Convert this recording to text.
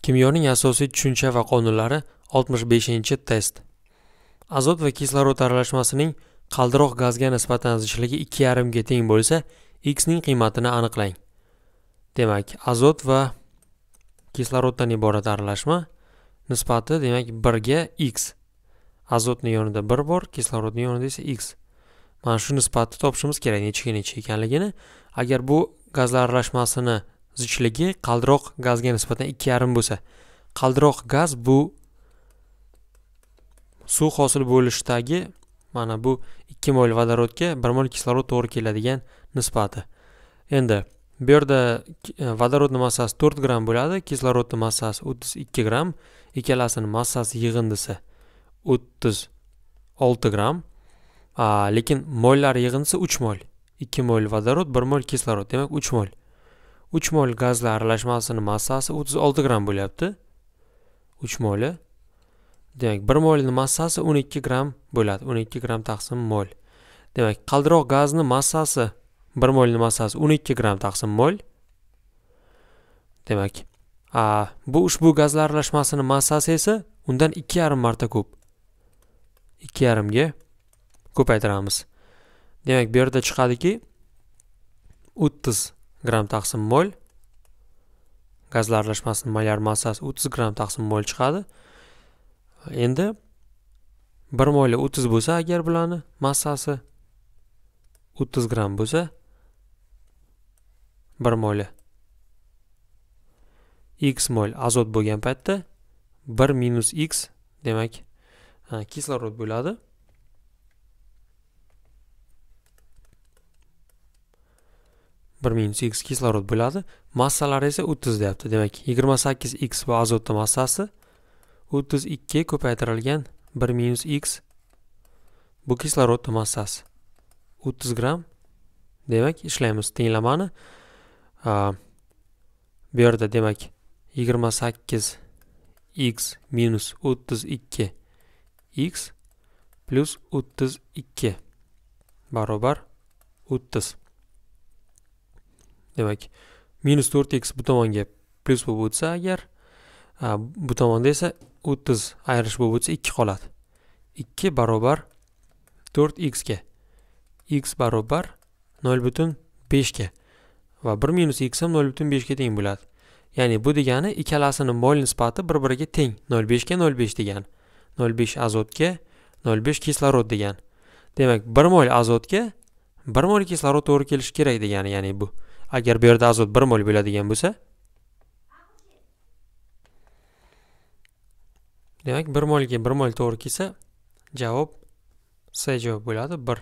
kimyoning asosiy tushuncha va qonunlari 65 test azot va kislorod aralashmasining qaldiroq gazga nisbatan zichligi 2,5 ga teng bo'lsa x ning qiymatini aniqlang demak azot va kisloroddan iborat aralashma nisbati demak 1 ga x azotni yonida 1 bor kislorodni yonida esa x mana shu nisbatni topishimiz kerak nechiga necha ekanligini agar bu gazlar aralashmasini zichligi qaldiroq gazga nisbatan ikki yarim bo'lsa qaldiroq gaz bu suv hosil bo'lishdagi mana bu ikki mol vodorodga bir mol kislorod to'g'ri keladigan nisbati endi bu yerda e, vodorodni massasi to'rt gramm bo'ladi kislorodni massasi o'ttiz ikki gramm ikkalasini massasi yig'indisi o'ttiz olti gramm lekin mollar yig'indisi uch mol ikki mol vodorod bir mol kislorod demak uch mol uch mol gazlar aralashmasini massasi o'ttiz olti gramm bo'lyapti uch moli demak bir molni massasi o'n ikki gramm bo'ladi o'n ikki gramm taqsim mol demak qaldiroq gazni massasi bir molni massasi o'n ikki gramm taqsim mol demak a, bu ushbu gazlar aralashmasini massasi esa undan ikki yarim marta ko'p ikki yarimga ko'paytiramiz demak bu yerda chiqadiki o'ttiz gram taqsim mol gazlar aralashmasining molyar massasi 30 gram taqsim mol chiqadi endi bir molli 30 bo'lsa agar bularni massasi 30 gram bo'lsa bir molli x mol azot bo'lgan paytda 1 minus x demak kislorod bo'ladi bir minus x kislorod bo'ladi massalari esa 30 deyapti demak 28 x va azotning massasi 32 ko'paytirilgan 1 minus x bu kislorod massasi 30 gram demak ishlaymiz tenglamani bu yerda demak 28 x minus 32 x plus 32 barobar 30 demak minus to'rt x bu tomonga plyus bo'lib o'tsa agar bu tomonda esa o'ttiz ayirish bo'lib o'tsa ikki qoladi ikki barobar to'rt xga x barobar nol butun beshga va bir minus x ham nol butun beshga teng bo'ladi ya'ni bu degani ikkalasini mol nisbati bir biriga teng nol beshga nol besh degani nol besh azotga nol besh kislorod degani demak bir mol azotga bir mol kislorod to'g'ri kelishi kerak degani ya'ni bu agar bu yerda azot bir mol bo'ladigan bo'lsa demak bir molga bir mol to'g'ri kelsa javob c javob bo'ladi bir